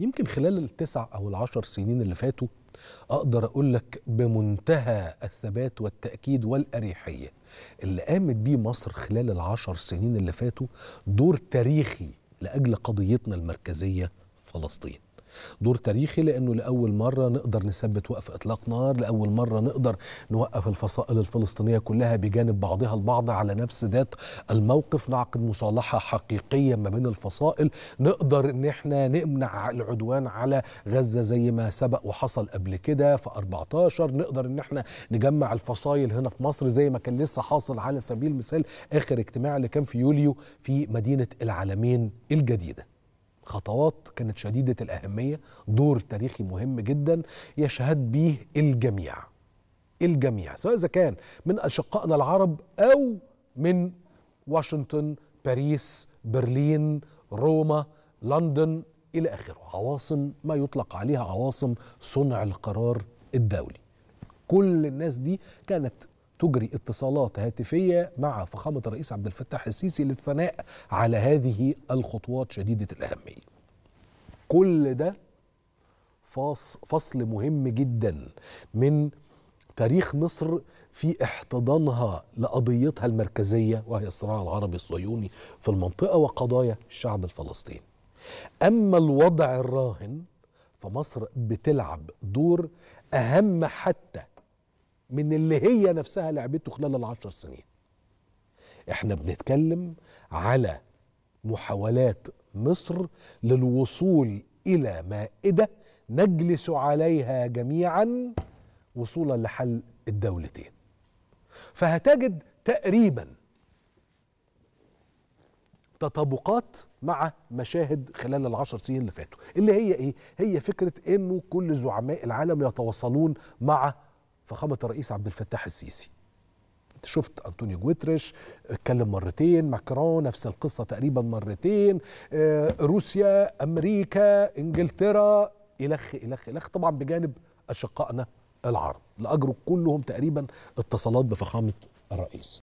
يمكن خلال التسع أو العشر سنين اللي فاتوا أقدر أقول لك بمنتهى الثبات والتأكيد والأريحية اللي قامت بيه مصر خلال العشر سنين اللي فاتوا دور تاريخي لأجل قضيتنا المركزية فلسطين دور تاريخي لانه لاول مره نقدر نثبت وقف اطلاق نار لاول مره نقدر نوقف الفصائل الفلسطينيه كلها بجانب بعضها البعض على نفس ذات الموقف نعقد مصالحه حقيقيه ما بين الفصائل نقدر ان احنا نمنع العدوان على غزه زي ما سبق وحصل قبل كده في 14 نقدر ان احنا نجمع الفصائل هنا في مصر زي ما كان لسه حاصل على سبيل المثال اخر اجتماع اللي كان في يوليو في مدينه العالمين الجديده خطوات كانت شديدة الأهمية دور تاريخي مهم جدا يشهد به الجميع الجميع سواء إذا كان من أشقائنا العرب أو من واشنطن باريس برلين روما لندن إلى آخره عواصم ما يطلق عليها عواصم صنع القرار الدولي كل الناس دي كانت تجري اتصالات هاتفيه مع فخامه الرئيس عبد الفتاح السيسي للثناء على هذه الخطوات شديده الاهميه. كل ده فصل مهم جدا من تاريخ مصر في احتضانها لقضيتها المركزيه وهي الصراع العربي الصهيوني في المنطقه وقضايا الشعب الفلسطيني. اما الوضع الراهن فمصر بتلعب دور اهم حتى من اللي هي نفسها لعبته خلال العشر سنين احنا بنتكلم على محاولات مصر للوصول الى مائده نجلس عليها جميعا وصولا لحل الدولتين فهتجد تقريبا تطابقات مع مشاهد خلال العشر سنين اللي فاتوا اللي هي ايه هي فكره انه كل زعماء العالم يتواصلون مع فخامه الرئيس عبد الفتاح السيسي شفت انطونيو جويترش اتكلم مرتين ماكرون نفس القصه تقريبا مرتين آه، روسيا امريكا انجلترا الخ الخ الخ طبعا بجانب اشقائنا العرب لاجروا كلهم تقريبا اتصالات بفخامه الرئيس